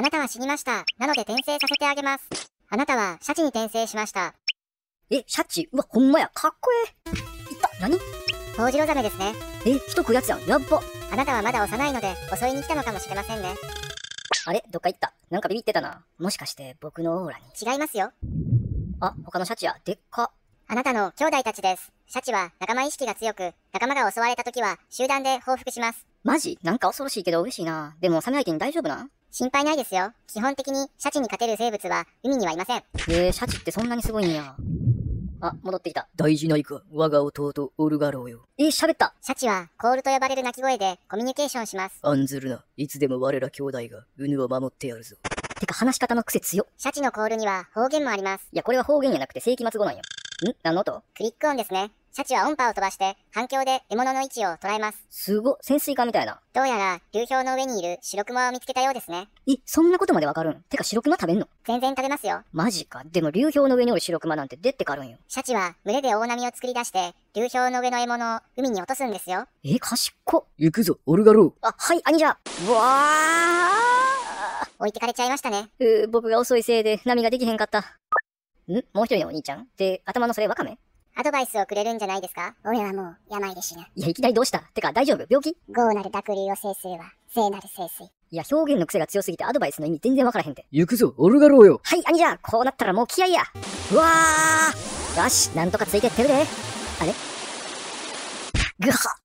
あなたは死にました。なので転生させてあげます。あなたは、シャチに転生しました。え、シャチうわ、ほんまや、かっこええ。いった、なにホウジロザメですね。え、人食うやつやん、やっぱ。あなたはまだ幼いので、襲いに来たのかもしれませんね。あれどっか行った。なんかビビってたな。もしかして、僕のオーラに。違いますよ。あ、他のシャチや、でっか。あなたの兄弟たちです。シャチは仲間意識が強く、仲間が襲われた時は集団で報復します。マジなんか恐ろしいけど嬉しいな。でもサメ相手に大丈夫な心配ないですよ。基本的に、シャチに勝てる生物は、海にはいません。へえー、シャチってそんなにすごいんや。あ、戻ってきた。大事ないか。我が弟、オルガローよ。えー、喋った。シャチは、コールと呼ばれる鳴き声で、コミュニケーションします。案ずるな。いつでも我ら兄弟が、犬を守ってやるぞ。てか、話し方の癖強シャチのコールには、方言もあります。いや、これは方言じゃなくて、世紀末語なんよ。ん何の音クリック音ですね。シャチは音波を飛ばして反響で獲物の位置を捉えます。すご、潜水艦みたいな。どうやら流氷の上にいるシロクマを見つけたようですね。え、そんなことまでわかるんてかシロクマ食べんの全然食べますよ。マジか。でも流氷の上におるシロクマなんて出てかるんよ。シャチは群れで大波を作り出して、流氷の上の獲物を海に落とすんですよ。え、賢っ。こ行くぞ、オルガロー。あ、はい、兄者うわー置いてかれちゃいましたね。う僕が遅いせいで波ができへんかった。んもう一人のお兄ちゃんで、頭のそれワカメアドバイスをくれるんじゃないですか俺はもう病で死ぬ。いや、いきなりどうしたてか、大丈夫病気ーなる濁流を制するは、聖なる聖水。いや、表現の癖が強すぎてアドバイスの意味全然わからへんて。行くぞ、オルガローよ。はい、兄じゃ、こうなったらもう気合いや。うわーよし、なんとかついてってるで。あれぐはっ。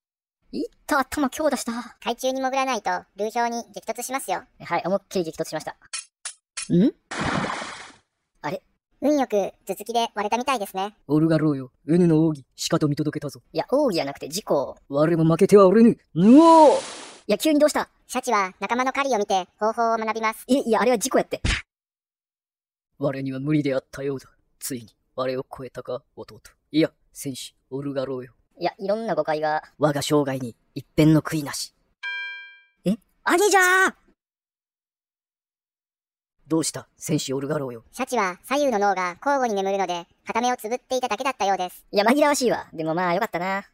いった頭強打した。海中に潜らないと、流氷に激突しますよ。はい、思いっきり激突しました。ん運よく頭突きで割れたみたいですね。オルガローよ。N の奥義、しかと見届けたぞ。いや、奥義じゃなくて事故。我も負けてはおれぬ。ぬおーいや、急にどうしたシャチは仲間の狩りを見て方法を学びます。え、いや、あれは事故やって。我には無理であったようだ。ついに、我を超えたか、弟。いや、戦士、オルガローよ。いや、いろんな誤解が。我が生涯に一片の悔いなし。えあれじゃーどうした戦士オルガローよ。シャチは左右の脳が交互に眠るので、片目をつぶっていただけだったようです。いや、紛らわしいわ。でもまあよかったな。